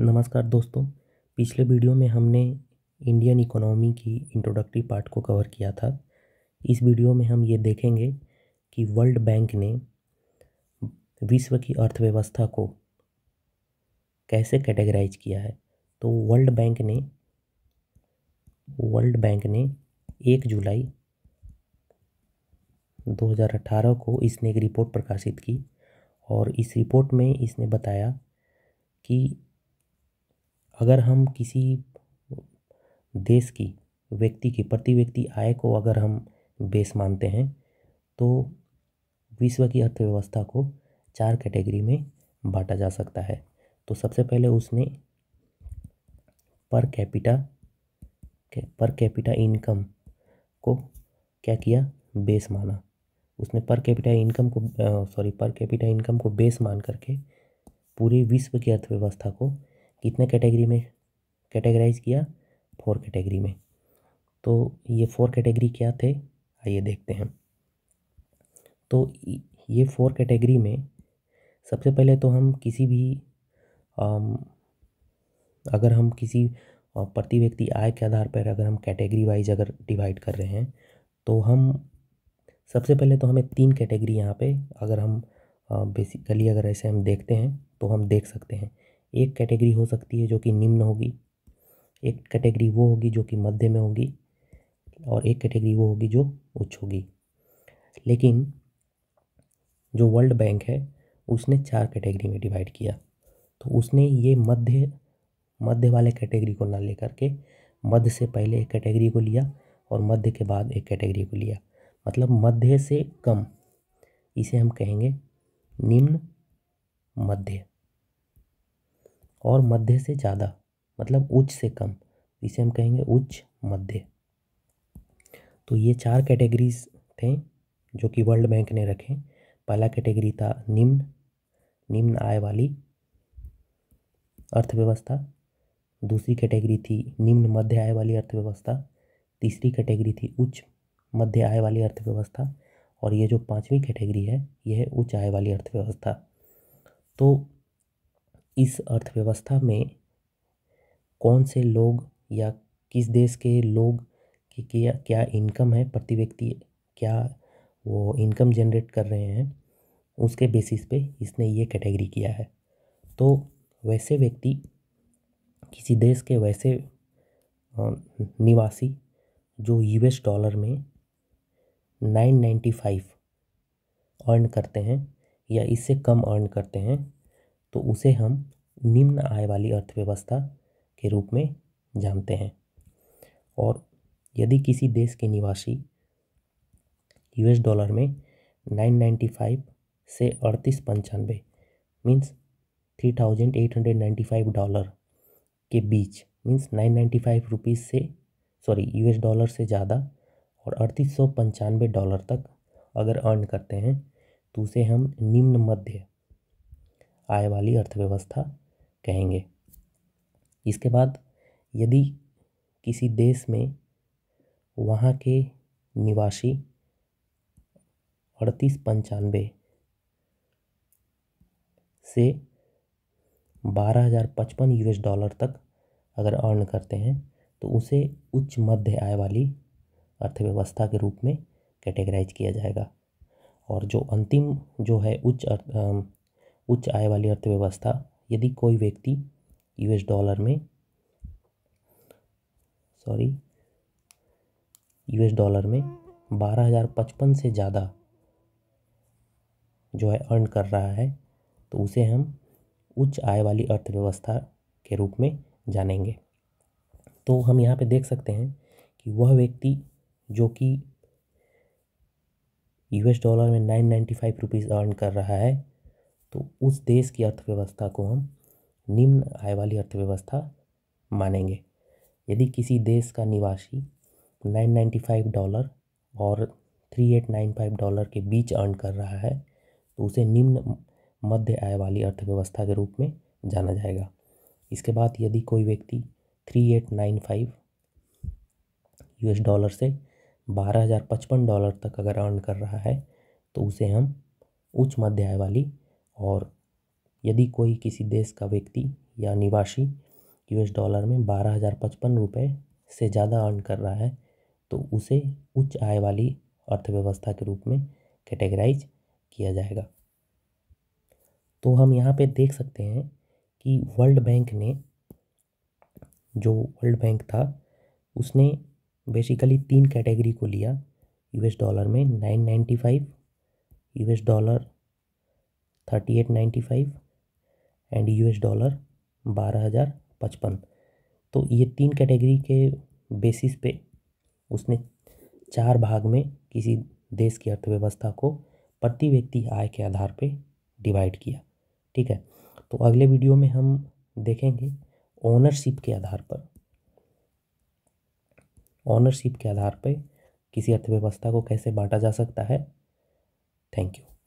नमस्कार दोस्तों पिछले वीडियो में हमने इंडियन इकोनॉमी की इंट्रोडक्टरी पार्ट को कवर किया था इस वीडियो में हम ये देखेंगे कि वर्ल्ड बैंक ने विश्व की अर्थव्यवस्था को कैसे कैटेगराइज किया है तो वर्ल्ड बैंक ने वर्ल्ड बैंक ने एक जुलाई 2018 को इसने एक रिपोर्ट प्रकाशित की और इस रिपोर्ट में इसने बताया कि अगर हम किसी देश की व्यक्ति की प्रति व्यक्ति आय को अगर हम बेस मानते हैं तो विश्व की अर्थव्यवस्था को चार कैटेगरी में बांटा जा सकता है तो सबसे पहले उसने पर कैपिटा पर कैपिटा इनकम को क्या किया बेस माना उसने पर कैपिटा इनकम को सॉरी पर कैपिटा इनकम को बेस मान करके पूरे विश्व की अर्थव्यवस्था को कितने कैटेगरी में कैटेगराइज किया फोर कैटेगरी में तो ये फोर कैटेगरी क्या थे आइए देखते हैं तो ये फोर कैटेगरी में सबसे पहले तो हम किसी भी आ, अगर हम किसी प्रति व्यक्ति आय के आधार पर अगर हम कैटेगरी वाइज अगर डिवाइड कर रहे हैं तो हम सबसे पहले तो हमें तीन कैटेगरी यहाँ पे अगर हम बेसिकली अगर ऐसे हम देखते हैं तो हम देख सकते हैं एक कैटेगरी हो सकती है जो कि निम्न होगी एक कैटेगरी वो होगी जो कि मध्य में होगी और एक कैटेगरी वो होगी जो उच्च होगी लेकिन जो वर्ल्ड बैंक है उसने चार कैटेगरी में डिवाइड किया तो उसने ये मध्य मध्य वाले कैटेगरी को ना लेकर के मध्य से पहले एक कैटेगरी को लिया और मध्य के बाद एक कैटेगरी को लिया मतलब मध्य से कम इसे हम कहेंगे निम्न मध्य और मध्य से ज़्यादा मतलब उच्च से कम इसे हम कहेंगे उच्च मध्य तो ये चार कैटेगरीज थे जो कि वर्ल्ड बैंक ने रखे पहला कैटेगरी था निम्न निम्न आय वाली अर्थव्यवस्था दूसरी कैटेगरी थी निम्न मध्य आय वाली अर्थव्यवस्था तीसरी कैटेगरी थी उच्च मध्य आय वाली अर्थव्यवस्था और ये जो पांचवी कैटेगरी है यह है उच्च आय वाली अर्थव्यवस्था तो इस अर्थव्यवस्था में कौन से लोग या किस देश के लोग की क्या क्या इनकम है प्रति व्यक्ति क्या वो इनकम जनरेट कर रहे हैं उसके बेसिस पे इसने ये कैटेगरी किया है तो वैसे व्यक्ति किसी देश के वैसे निवासी जो यूएस डॉलर में नाइन नाइन्टी फाइव अर्न करते हैं या इससे कम अर्न करते हैं तो उसे हम निम्न आय वाली अर्थव्यवस्था के रूप में जानते हैं और यदि किसी देश के निवासी यूएस डॉलर में 995 से अड़तीस पंचानवे मीन्स 3895 डॉलर के बीच मीन्स 995 रुपीस से सॉरी यूएस डॉलर से ज़्यादा और अड़तीस सौ पंचानवे डॉलर तक अगर अर्न करते हैं तो उसे हम निम्न मध्य आय वाली अर्थव्यवस्था कहेंगे इसके बाद यदि किसी देश में वहाँ के निवासी अड़तीस पंचानवे से बारह हज़ार पचपन यूएस डॉलर तक अगर अर्न करते हैं तो उसे उच्च मध्य आय वाली अर्थव्यवस्था के रूप में कैटेगराइज किया जाएगा और जो अंतिम जो है उच्च उच्च आय वाली अर्थव्यवस्था यदि कोई व्यक्ति यूएस डॉलर में सॉरी यूएस डॉलर में बारह हज़ार पचपन से ज़्यादा जो है अर्न कर रहा है तो उसे हम उच्च आय वाली अर्थव्यवस्था के रूप में जानेंगे तो हम यहाँ पे देख सकते हैं कि वह व्यक्ति जो कि यूएस डॉलर में nine ninety five rupees earn कर रहा है तो उस देश की अर्थव्यवस्था को हम निम्न आय वाली अर्थव्यवस्था मानेंगे यदि किसी देश का निवासी 995 डॉलर और 3895 डॉलर के बीच अर्न कर रहा है तो उसे निम्न मध्य आय वाली अर्थव्यवस्था के रूप में जाना जाएगा इसके बाद यदि कोई व्यक्ति 3895 यूएस डॉलर से बारह हज़ार पचपन डॉलर तक अगर अर्न कर रहा है तो उसे हम उच्च मध्य आय वाली और यदि कोई किसी देश का व्यक्ति या निवासी यूएस डॉलर में बारह हज़ार पचपन रुपये से ज़्यादा अर्न कर रहा है तो उसे उच्च आय वाली अर्थव्यवस्था के रूप में कैटेगराइज किया जाएगा तो हम यहाँ पे देख सकते हैं कि वर्ल्ड बैंक ने जो वर्ल्ड बैंक था उसने बेसिकली तीन कैटेगरी को लिया यूएस डॉलर में nine ninety five U dollar thirty eight ninety five and U dollar बारह हज़ार पचपन तो ये तीन कैटेगरी के बेसिस पे उसने चार भाग में किसी देश की अर्थव्यवस्था को प्रति व्यक्ति आय के आधार पे डिवाइड किया ठीक है तो अगले वीडियो में हम देखेंगे ओनरशिप के आधार पर ओनरशिप के आधार पर किसी अर्थव्यवस्था को कैसे बांटा जा सकता है थैंक यू